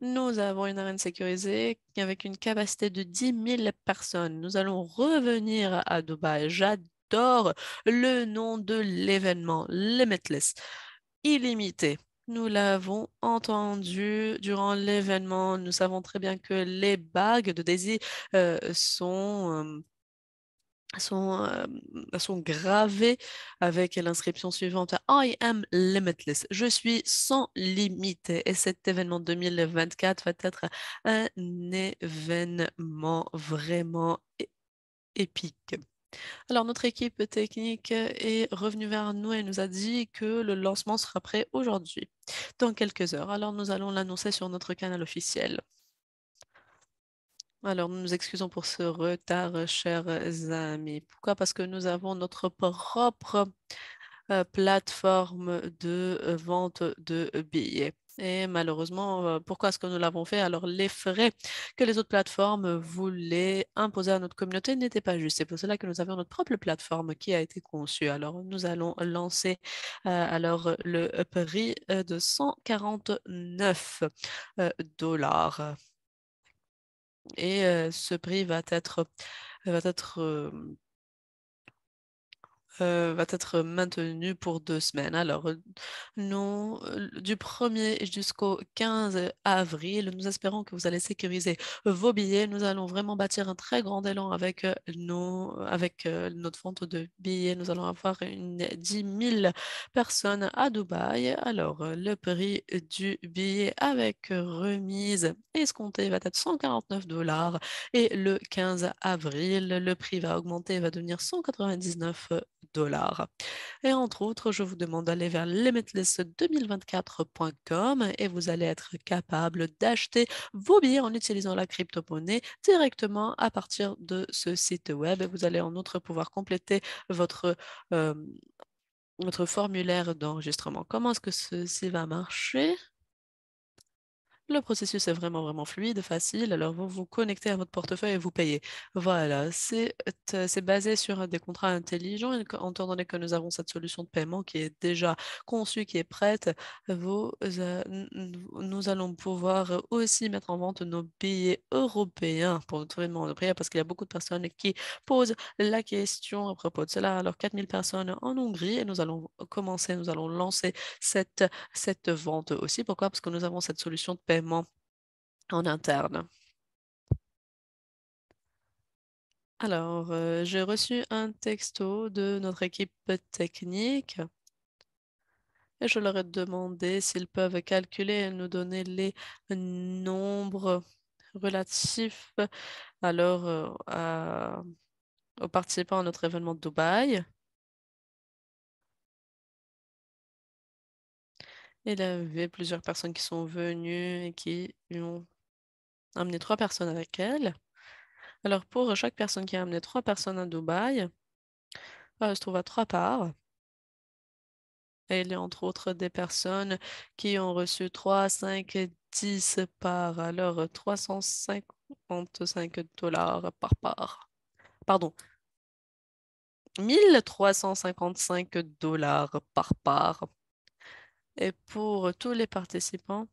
Nous avons une arène sécurisée avec une capacité de 10 000 personnes. Nous allons revenir à Dubaï. J'adore le nom de l'événement, Limitless, illimité. Nous l'avons entendu durant l'événement. Nous savons très bien que les bagues de Daisy euh, sont, euh, sont, euh, sont gravées avec l'inscription suivante I am limitless. Je suis sans limite. Et cet événement 2024 va être un événement vraiment épique. Alors, notre équipe technique est revenue vers nous et nous a dit que le lancement sera prêt aujourd'hui, dans quelques heures. Alors, nous allons l'annoncer sur notre canal officiel. Alors, nous nous excusons pour ce retard, chers amis. Pourquoi Parce que nous avons notre propre euh, plateforme de euh, vente de billets. Et malheureusement, euh, pourquoi est-ce que nous l'avons fait Alors, les frais que les autres plateformes voulaient imposer à notre communauté n'étaient pas justes. C'est pour cela que nous avons notre propre plateforme qui a été conçue. Alors, nous allons lancer euh, alors le prix euh, de 149 dollars. Et ce prix va être, va être euh, va être maintenu pour deux semaines. Alors, euh, nous, euh, du 1er jusqu'au 15 avril, nous espérons que vous allez sécuriser vos billets. Nous allons vraiment bâtir un très grand élan avec, nous, avec notre vente de billets. Nous allons avoir une, 10 000 personnes à Dubaï. Alors, le prix du billet avec remise escomptée va être 149 dollars et le 15 avril, le prix va augmenter, va devenir 199 dollars dollars. Et entre autres, je vous demande d'aller vers limitless2024.com et vous allez être capable d'acheter vos billets en utilisant la crypto-monnaie directement à partir de ce site web. Vous allez en outre pouvoir compléter votre euh, votre formulaire d'enregistrement. Comment est-ce que ceci va marcher le processus est vraiment, vraiment fluide, facile. Alors, vous vous connectez à votre portefeuille et vous payez. Voilà, c'est basé sur des contrats intelligents. En étant donné que nous avons cette solution de paiement qui est déjà conçue, qui est prête, vous, euh, nous allons pouvoir aussi mettre en vente nos billets européens pour notre le prière parce qu'il y a beaucoup de personnes qui posent la question à propos de cela. Alors, 4000 personnes en Hongrie et nous allons commencer, nous allons lancer cette, cette vente aussi. Pourquoi Parce que nous avons cette solution de paiement en interne. Alors, euh, j'ai reçu un texto de notre équipe technique et je leur ai demandé s'ils peuvent calculer et nous donner les nombres relatifs alors euh, aux participants à notre événement de Dubaï. Il avait plusieurs personnes qui sont venues et qui ont amené trois personnes avec elles. Alors, pour chaque personne qui a amené trois personnes à Dubaï, euh, elle se trouve à trois parts. Et il y a entre autres des personnes qui ont reçu 3, 5, 10 parts. Alors, 355 dollars par part. Pardon. 1355 dollars par part et pour euh, tous les participants.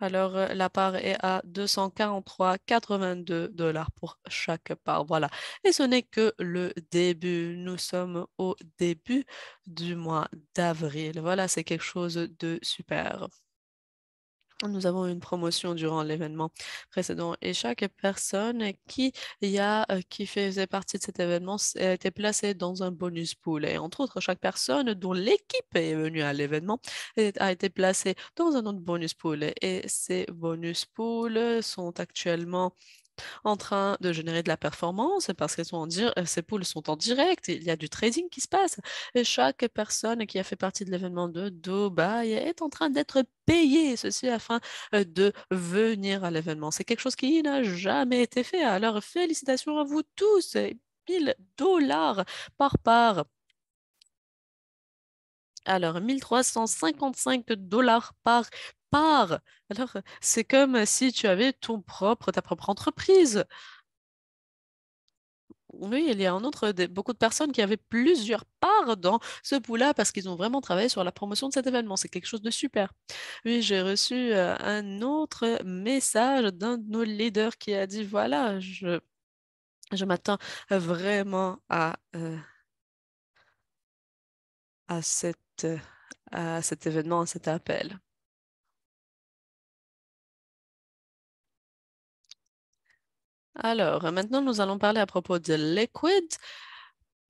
Alors, euh, la part est à 243,82 dollars pour chaque part. Voilà. Et ce n'est que le début. Nous sommes au début du mois d'avril. Voilà, c'est quelque chose de super. Nous avons une promotion durant l'événement précédent et chaque personne qui, a, euh, qui faisait partie de cet événement a été placée dans un bonus pool. Et entre autres, chaque personne dont l'équipe est venue à l'événement a été placée dans un autre bonus pool. Et ces bonus pools sont actuellement en train de générer de la performance parce que euh, ces poules sont en direct, il y a du trading qui se passe. Et chaque personne qui a fait partie de l'événement de Dubaï est en train d'être payée, ceci afin euh, de venir à l'événement. C'est quelque chose qui n'a jamais été fait. Alors félicitations à vous tous, 1000 dollars par part. Alors, 1355 dollars par alors, c'est comme si tu avais ton propre, ta propre entreprise. Oui, il y a un autre, beaucoup de personnes qui avaient plusieurs parts dans ce pouls-là parce qu'ils ont vraiment travaillé sur la promotion de cet événement. C'est quelque chose de super. Oui, j'ai reçu euh, un autre message d'un de nos leaders qui a dit, voilà, je, je m'attends vraiment à, euh, à, cette, euh, à cet événement, à cet appel. Alors, euh, maintenant, nous allons parler à propos de Liquid.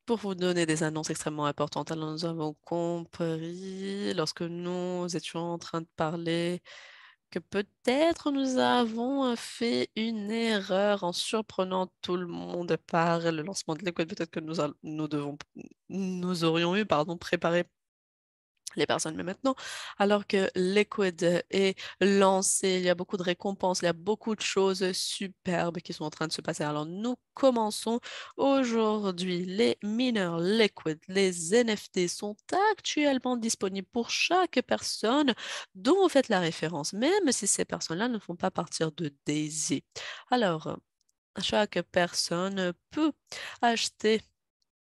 Pour vous donner des annonces extrêmement importantes, alors nous avons compris lorsque nous étions en train de parler que peut-être nous avons euh, fait une erreur en surprenant tout le monde par le lancement de Liquid. Peut-être que nous, nous, devons, nous aurions eu pardon, préparé les personnes, mais maintenant, alors que Liquid est lancé, il y a beaucoup de récompenses, il y a beaucoup de choses superbes qui sont en train de se passer. Alors, nous commençons aujourd'hui. Les mineurs Liquid, les NFT sont actuellement disponibles pour chaque personne dont vous faites la référence, même si ces personnes-là ne font pas partir de Daisy. Alors, chaque personne peut acheter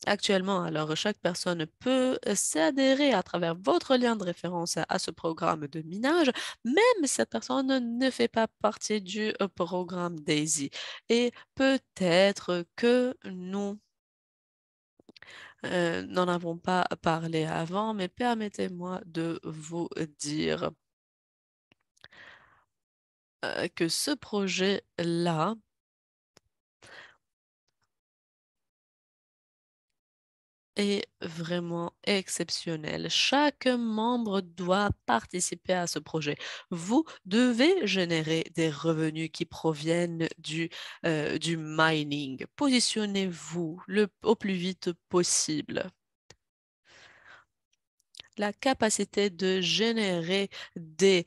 Actuellement, alors, chaque personne peut euh, s'adhérer à travers votre lien de référence à ce programme de minage, même si cette personne ne fait pas partie du euh, programme DAISY. Et peut-être que nous euh, n'en avons pas parlé avant, mais permettez-moi de vous dire que ce projet-là est vraiment exceptionnel. Chaque membre doit participer à ce projet. Vous devez générer des revenus qui proviennent du, euh, du mining. Positionnez-vous au plus vite possible la capacité de générer des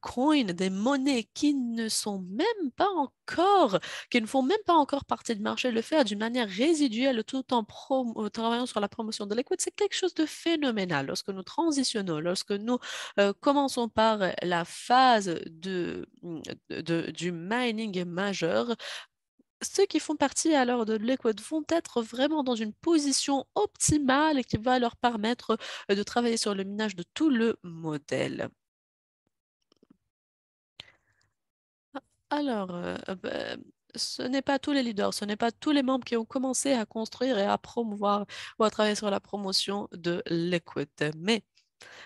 coins, des monnaies qui ne sont même pas encore, qui ne font même pas encore partie du marché, le faire d'une manière résiduelle tout en euh, travaillant sur la promotion de l'écoute, c'est quelque chose de phénoménal. Lorsque nous transitionnons, lorsque nous commençons par la phase mmh, du mining majeur, ceux qui font partie alors de Liquid vont être vraiment dans une position optimale qui va leur permettre euh, de travailler sur le minage de tout le modèle. Ah, alors, euh, euh, bah, ce n'est pas tous les leaders, ce n'est pas tous les membres qui ont commencé à construire et à promouvoir ou à travailler sur la promotion de Liquid. mais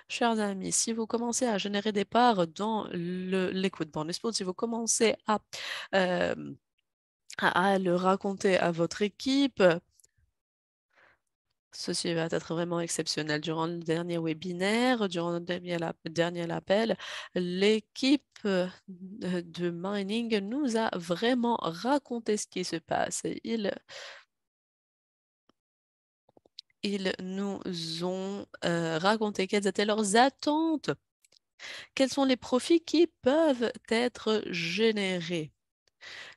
Chers amis, si vous commencez à générer des parts dans Liquid bonus si vous commencez à à, le raconter à votre équipe. Ceci va être vraiment exceptionnel. Durant le dernier webinaire, durant le dernier, appel, l'équipe euh, de mining nous a vraiment raconté ce qui se passe. Ils, ils nous ont euh, raconté quelles étaient leurs attentes, quels sont les profits qui peuvent être générés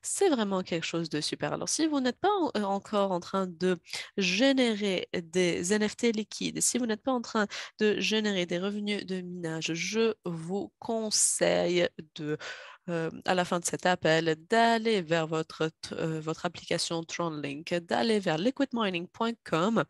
c'est vraiment quelque chose de super. Alors, si vous n'êtes pas euh, encore en train de générer des NFT liquides, si vous n'êtes pas en train de générer des revenus de minage, je vous conseille de euh, à la fin de cet appel d'aller vers votre, euh, votre application TronLink, d'aller vers liquidmining.com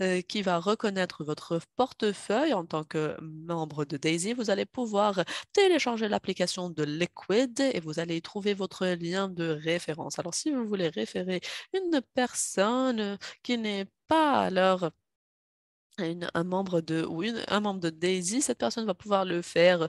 euh, qui va reconnaître votre portefeuille en tant que membre de Daisy. Vous allez pouvoir télécharger l'application de Liquid et vous allez y trouver votre lien de référence. Alors, si vous voulez référer une personne qui n'est pas alors un membre de un membre de Daisy, cette personne va pouvoir le faire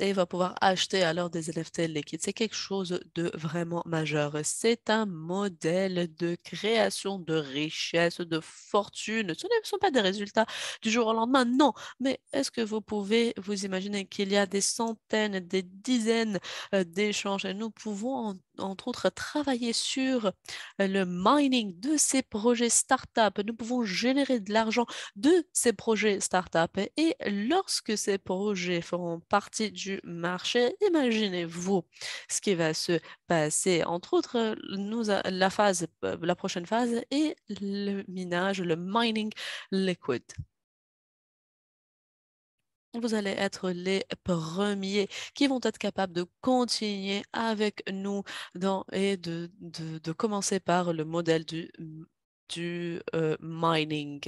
et va pouvoir acheter alors des NFT liquides. C'est quelque chose de vraiment majeur. C'est un modèle de création de richesse, de fortune. Ce ne sont pas des résultats du jour au lendemain, non. Mais est-ce que vous pouvez vous imaginer qu'il y a des centaines, des dizaines euh, d'échanges et nous pouvons en entre autres, travailler sur le mining de ces projets start-up. Nous pouvons générer de l'argent de ces projets start-up. Et lorsque ces projets feront partie du marché, imaginez-vous ce qui va se passer. Entre autres, nous, la, phase, la prochaine phase est le minage, le mining liquid vous allez être les premiers qui vont être capables de continuer avec nous dans, et de, de, commencer par le modèle du, du euh, mining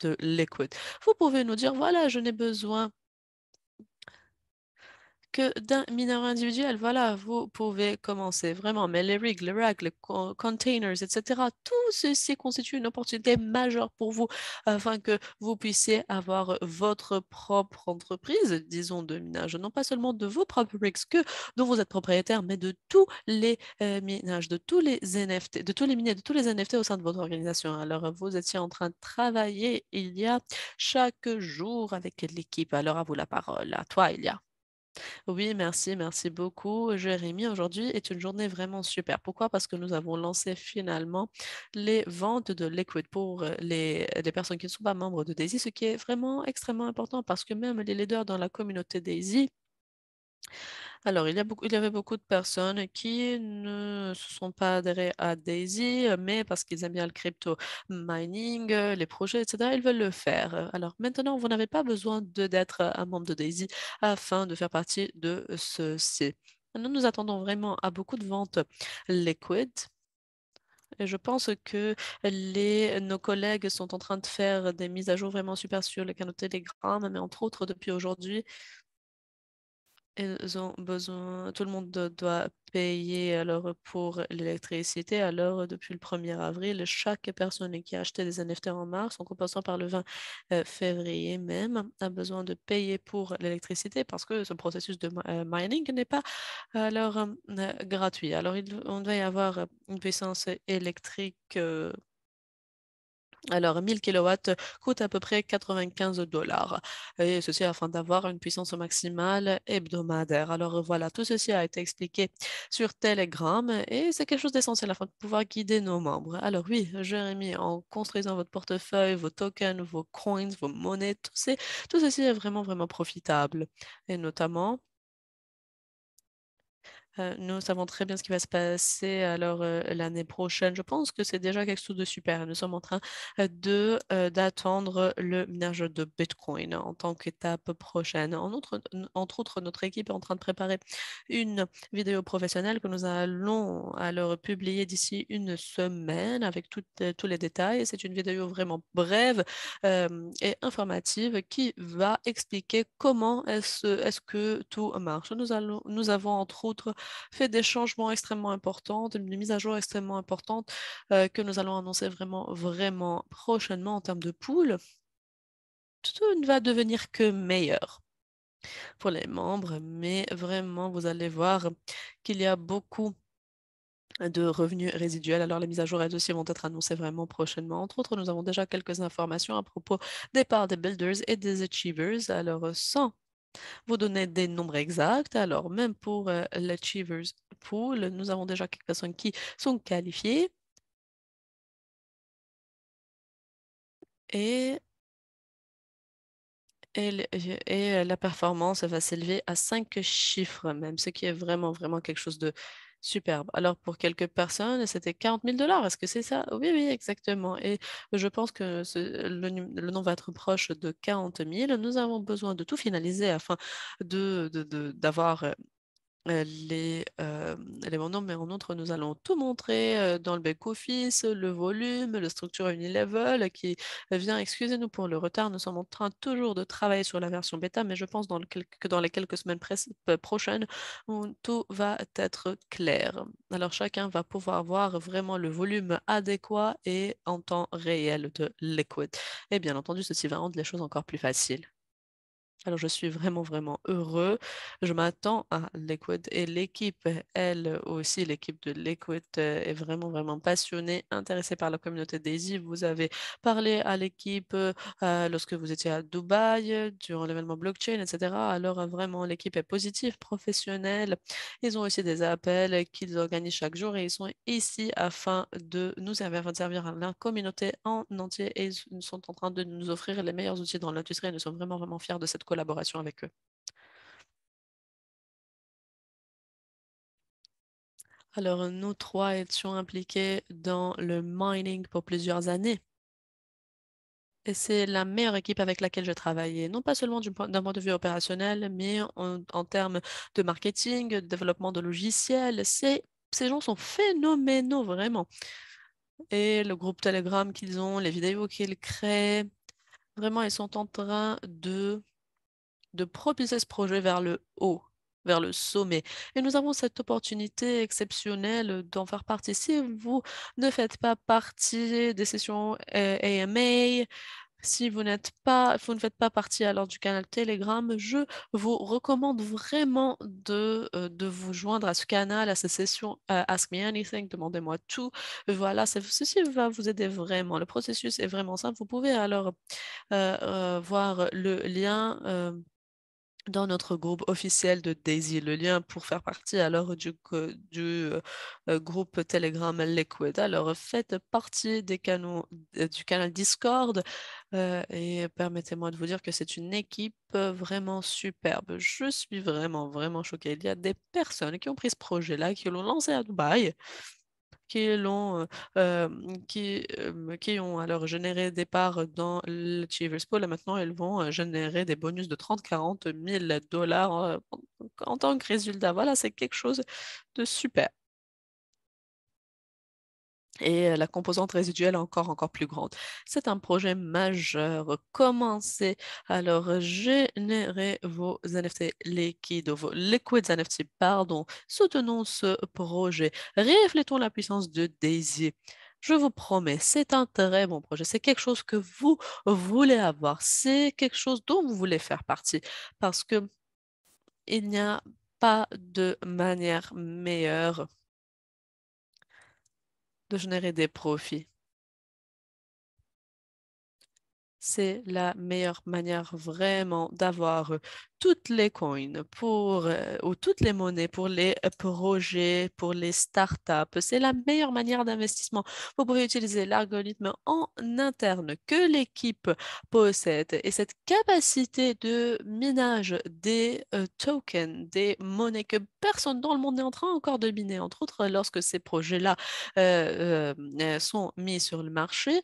de liquid. Vous pouvez nous dire, voilà, je n'ai besoin que d'un mineur individuel, voilà, vous pouvez commencer vraiment. Mais les rigs, les racks, les containers, etc., tout ceci constitue une opportunité majeure pour vous afin que vous puissiez avoir votre propre entreprise, disons, de minage, non pas seulement de vos propres rigs que, dont vous êtes propriétaire, mais de tous les euh, minages, de tous les NFT, de tous les miniers, de tous les NFT au sein de votre organisation. Alors, vous étiez en train de travailler il y a chaque jour avec l'équipe. Alors, à vous la parole. À toi, Ilia. Oui, merci, merci beaucoup, Jérémy. Aujourd'hui est une journée vraiment super. Pourquoi? Parce que nous avons lancé finalement les ventes de Liquid pour euh, les, les euh, personnes qui ne sont pas membres de Daisy, ce qui est vraiment extrêmement important parce que même les leaders dans la communauté Daisy alors, il y, avait beaucoup de personnes qui ne se sont pas adhérées à Daisy, euh, mais parce qu'ils aiment bien le crypto mining, euh, les projets, etc., ils veulent le faire. Euh, alors maintenant, vous n'avez pas besoin d'être un membre de Daisy afin de faire partie de C. Nous nous attendons vraiment à beaucoup de ventes liquid. Et je pense que les, nos collègues sont en train de faire des mises à jour vraiment super sur le canal Telegram, mais entre autres, depuis aujourd'hui, ont besoin, tout le monde doit payer alors pour l'électricité. Alors, depuis le 1er avril, chaque personne qui a acheté des NFT en mars, en commençant par le 20 euh, février même, a besoin de payer pour l'électricité parce que ce processus de euh, mining n'est pas alors euh, gratuit. Alors, il, on doit y avoir une puissance électrique alors, 1000 kW coûte à peu près 95 dollars, et ceci afin d'avoir une puissance maximale hebdomadaire. Alors voilà, tout ceci a été expliqué sur Telegram, et c'est quelque chose d'essentiel afin de pouvoir guider nos membres. Alors oui, Jérémy, en construisant votre portefeuille, vos tokens, vos coins, vos monnaies, tout ceci est vraiment, vraiment profitable. Et notamment, euh, nous savons très bien ce qui va se passer alors euh, l'année prochaine. Je pense que c'est déjà quelque chose de super. Nous sommes en train euh, de d'attendre le minage de Bitcoin en tant qu'étape prochaine. En outre, entre autres, notre équipe est en train de préparer une vidéo professionnelle que nous allons alors publier d'ici une semaine avec tous les détails. C'est une vidéo vraiment brève et informative qui va expliquer comment est-ce que tout marche. Nous, allons, nous avons entre autres fait des changements extrêmement importants, une mise à jour extrêmement importante euh, que nous allons annoncer vraiment, vraiment prochainement en termes de pool. Tout ne va devenir que meilleur pour les membres, mais vraiment, vous allez voir qu'il y a beaucoup de revenus résiduels. Alors, les mises à jour et dossiers vont être annoncées vraiment prochainement. Entre autres, nous avons déjà quelques informations à propos des parts des builders et des achievers. Alors, sans vous donnez des nombres exacts. Alors, même pour euh, l'Achievers Pool, nous avons déjà quelques personnes qui sont qualifiées. Et, et, et euh, la performance va s'élever à cinq chiffres même, ce qui est vraiment, vraiment quelque chose de Superbe. Alors pour quelques personnes, c'était 40 000 dollars. Est-ce que c'est ça Oui, oui, exactement. Et je pense que le, nom va être proche de 40 000. Nous avons besoin de tout finaliser afin d'avoir de, d'avoir euh, les, euh, mais en outre, nous allons tout montrer euh, dans le back-office, le volume, le structure unilevel qui vient, excusez-nous pour le retard, nous sommes en train toujours de travailler sur la version bêta, mais je pense dans que dans les quelques semaines euh, prochaines, tout va être clair. Alors, chacun va pouvoir voir vraiment le volume adéquat et en temps réel de liquid. Et bien entendu, ceci va rendre les choses encore plus faciles. Alors, je suis vraiment, vraiment heureux. Je m'attends à Liquid et l'équipe, elle aussi, l'équipe de Liquid euh, est vraiment, vraiment passionnée, intéressée par la communauté Daisy. Vous avez parlé à l'équipe euh, lorsque vous étiez à Dubaï, durant l'événement blockchain, etc. Alors, euh, vraiment, l'équipe est positive, professionnelle. Ils ont aussi des appels qu'ils organisent chaque jour et ils sont ici afin de nous servir, afin de servir la communauté en entier et ils sont en train de nous offrir les meilleurs outils dans l'industrie nous sommes vraiment, vraiment fiers de cette collaboration avec eux. Alors, nous trois étions impliqués dans le mining pour plusieurs années. Et c'est la meilleure équipe avec laquelle je travaillais, non pas seulement d'un point, de vue opérationnel, mais en, en termes de marketing, de développement de logiciels. Ces gens sont phénoménaux, vraiment. Et le groupe Telegram qu'ils ont, les vidéos qu'ils créent, vraiment, ils sont en train de de propulser ce projet vers le haut, vers le sommet. Et nous avons cette opportunité exceptionnelle d'en faire partie. Si vous ne faites pas partie des sessions AMA, euh, si vous, n'êtes pas, vous ne faites pas partie alors du canal Telegram, je vous recommande vraiment de, euh, de vous joindre à ce canal, à ces sessions euh, Ask Me Anything, demandez-moi tout. Voilà, ceci va vous aider vraiment. Le processus est vraiment simple. Vous pouvez alors voir le lien dans notre groupe officiel de Daisy. Le lien pour faire partie alors du, euh, groupe Telegram Liquid. Alors faites partie des canaux, euh, du canal Discord euh, et permettez-moi de vous dire que c'est une équipe vraiment superbe. Je suis vraiment, vraiment choquée. Il y a des personnes qui ont pris ce projet-là, qui l'ont lancé à Dubaï euh, mmh, euh, qui, ont alors généré des parts dans le Pool et maintenant elles vont euh, générer des bonus de 30-40 000 dollars en, en, tant que résultat. Voilà, c'est quelque chose de super et euh, la composante résiduelle encore encore plus grande. C'est un projet majeur. Commencez alors Générez vos NFT liquides, vos liquids NFT, pardon. Soutenons ce projet. Reflétons la puissance de Daisy. Je vous promets, c'est un très bon projet. C'est quelque chose que vous voulez avoir. C'est quelque chose dont vous voulez faire partie parce que il n'y a pas de manière meilleure de générer des profits c'est la meilleure manière vraiment d'avoir euh, toutes les coins pour, euh, ou toutes les monnaies pour les euh, projets, pour les startups. C'est la meilleure manière d'investissement. Vous pouvez utiliser l'algorithme en interne que l'équipe possède et cette capacité de minage des tokens, des monnaies que personne dans le monde n'est en train encore de miner, entre autres lorsque ces projets-là sont mis sur le marché,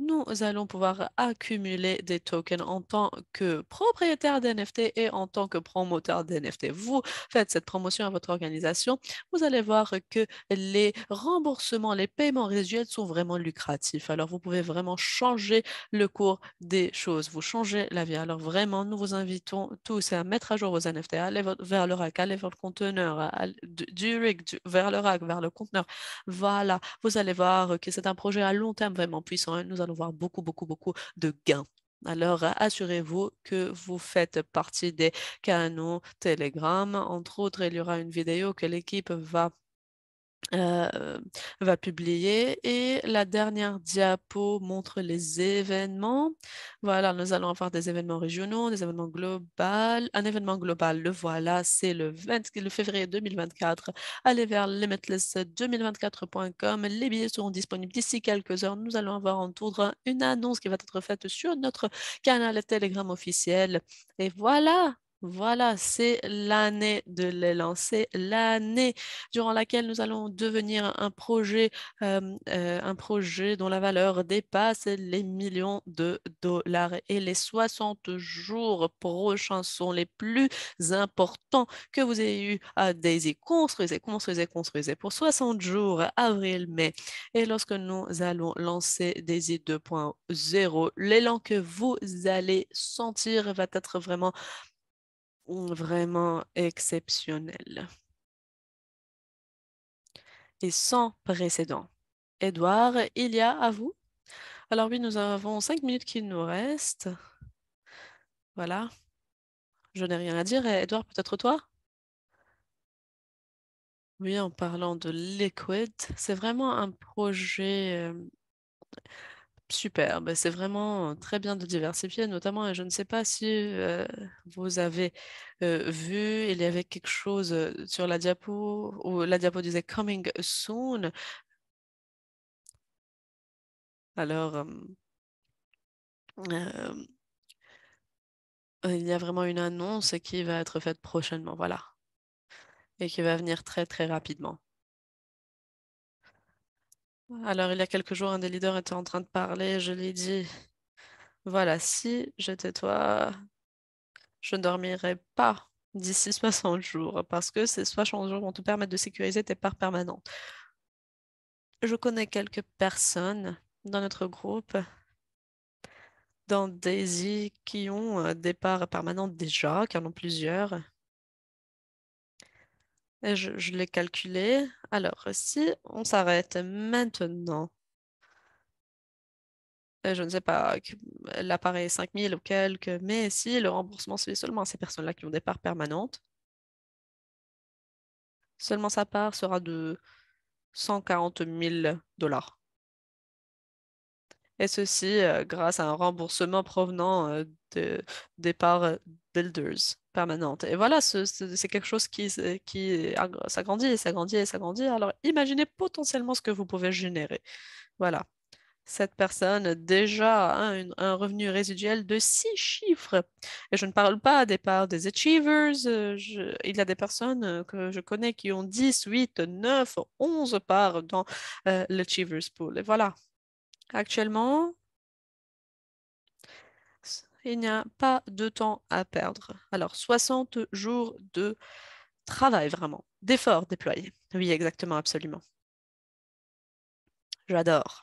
nous allons pouvoir accumuler des tokens en tant que propriétaire d'NFT et en tant que promoteur d'NFT. Vous faites cette promotion à votre organisation, vous allez voir que les remboursements, les paiements résiduels sont vraiment lucratifs. Alors, vous pouvez vraiment changer le cours des choses, vous changez la vie. Alors, vraiment, nous vous invitons tous à mettre à jour vos NFT, Allez aller vers le rack, vers le conteneur, du rig, vers le rack, vers le conteneur. Voilà, vous allez voir que c'est un projet à long terme vraiment puissant. Nous beaucoup, beaucoup, beaucoup de gains. Alors, assurez-vous que vous faites partie des canaux Telegram. Entre autres, il y aura une vidéo que l'équipe va euh, va publier. Et la dernière diapo montre les événements. Voilà, nous allons avoir des événements régionaux, des événements globaux. Un événement global, le voilà, c'est le, 20, le février 2024. Allez vers limitless2024.com. Les billets seront disponibles d'ici quelques heures. Nous allons avoir en tour une annonce qui va être faite sur notre canal Telegram officiel. Et voilà, voilà, c'est l'année de l'élan, c'est l'année durant laquelle nous allons devenir un projet, euh, euh, un projet dont la valeur dépasse les millions de dollars. Et les 60 jours prochains sont les plus importants que vous ayez eu à Daisy. Construisez, construisez, construisez pour 60 jours, avril, mai. Et lorsque nous allons lancer Daisy 2.0, l'élan que vous allez sentir va être vraiment vraiment exceptionnel et sans précédent. Edouard, il y a à vous. Alors oui, nous avons cinq minutes qui nous restent. Voilà. Je n'ai rien à dire. Edouard, peut-être toi Oui, en parlant de Liquid, c'est vraiment un projet euh, Super, bah, c'est vraiment très bien de diversifier, notamment, je ne sais pas si vous avez vu, il y avait quelque chose sur la diapo, où la diapo disait Coming soon. Alors, il y a vraiment une annonce qui va être faite prochainement, voilà, et qui va venir très, très rapidement. Alors, il y a quelques jours, un des leaders était en train de parler. Je lui ai dit Voilà, si j'étais toi, je ne dormirais pas d'ici 60 jours parce que ces 60 jours vont te permettre de sécuriser tes parts permanentes. Je connais quelques personnes dans notre groupe, dans Daisy, qui ont euh, des parts permanentes déjà, qui en ont plusieurs je, l'ai calculé. Alors, si on s'arrête maintenant, euh, je ne sais pas, euh, l'appareil 5000 ou quelques, mais si le remboursement se fait seulement à ces personnes-là qui ont des parts permanentes, seulement sa part sera de 140 000 dollars. Et ceci euh, grâce à un remboursement provenant de, des parts Builders permanente. Et voilà, c'est quelque chose qui, qui s'agrandit et s'agrandit et s'agrandit. Alors imaginez potentiellement ce que vous pouvez générer. Voilà. Cette personne déjà a un, un revenu résiduel de six chiffres. Et je ne parle pas des parts des achievers. Euh, il y a des personnes euh, que je connais qui ont 10, 8, 9, 11 parts dans le euh, l'achievers pool. Et voilà. Actuellement, il n'y a pas de temps à perdre. Alors, 60 jours de travail vraiment, d'efforts déployés. Oui, exactement, absolument. J'adore.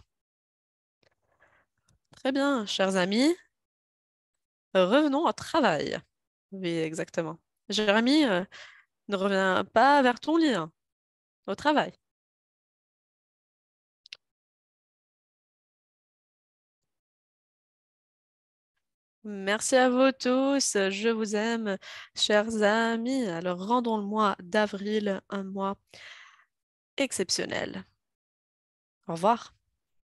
Très bien, chers amis. Revenons au travail. Oui, exactement. Jérémy, euh, ne reviens pas vers ton lien, hein, au travail. Merci à vous tous. Je vous aime, chers amis. Alors, rendons le mois d'avril un mois exceptionnel. Au revoir.